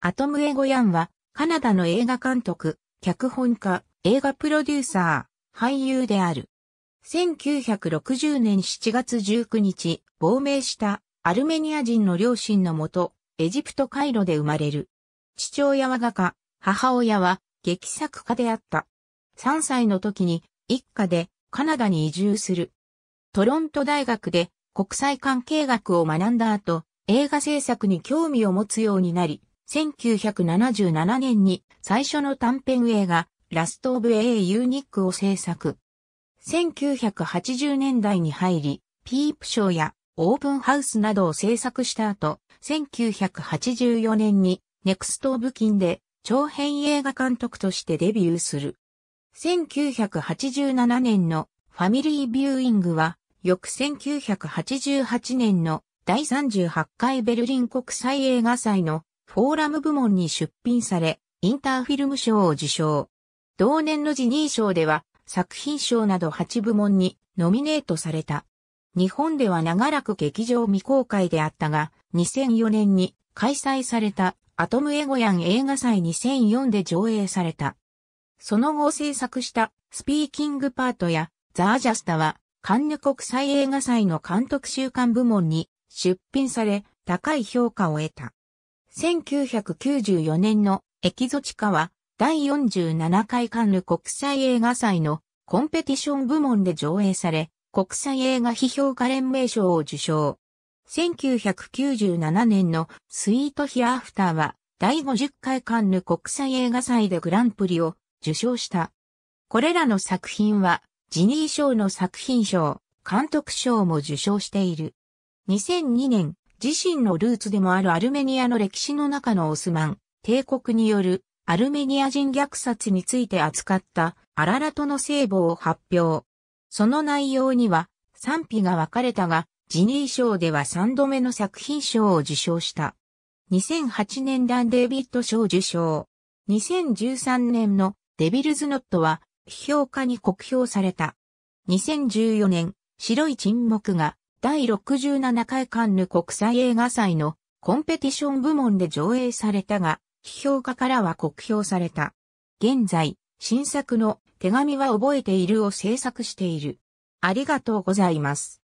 アトム・エゴヤンは、カナダの映画監督、脚本家、映画プロデューサー、俳優である。1960年7月19日、亡命したアルメニア人の両親のもと、エジプト・カイロで生まれる。父親は画家、母親は劇作家であった。3歳の時に一家でカナダに移住する。トロント大学で国際関係学を学んだ後、映画制作に興味を持つようになり、1977年に最初の短編映画、ラストオブエイ・ユーニックを制作。1980年代に入り、ピープショーやオープンハウスなどを制作した後、1984年にネクストオブンで長編映画監督としてデビューする。1987年のファミリービューイングは、翌1988年の第38回ベルリン国際映画祭のフォーラム部門に出品され、インターフィルム賞を受賞。同年のジニー賞では、作品賞など8部門にノミネートされた。日本では長らく劇場未公開であったが、2004年に開催されたアトムエゴヤン映画祭2004で上映された。その後制作したスピーキングパートやザージャスタはカンヌ国際映画祭の監督週刊部門に出品され高い評価を得た。1994年のエキゾチカは第47回カンヌ国際映画祭のコンペティション部門で上映され、国際映画批評家連盟賞を受賞。1997年のスイートヒアアフターは第50回カンヌ国際映画祭でグランプリを受賞した。これらの作品はジニー賞の作品賞、監督賞も受賞している。2002年、自身のルーツでもあるアルメニアの歴史の中のオスマン、帝国によるアルメニア人虐殺について扱ったアララトの聖母を発表。その内容には賛否が分かれたが、ジニー賞では3度目の作品賞を受賞した。2008年ダンデービッド賞受賞。2013年のデビルズノットは批評家に酷評された。2014年、白い沈黙が第67回カンヌ国際映画祭のコンペティション部門で上映されたが、批評家からは酷評された。現在、新作の手紙は覚えているを制作している。ありがとうございます。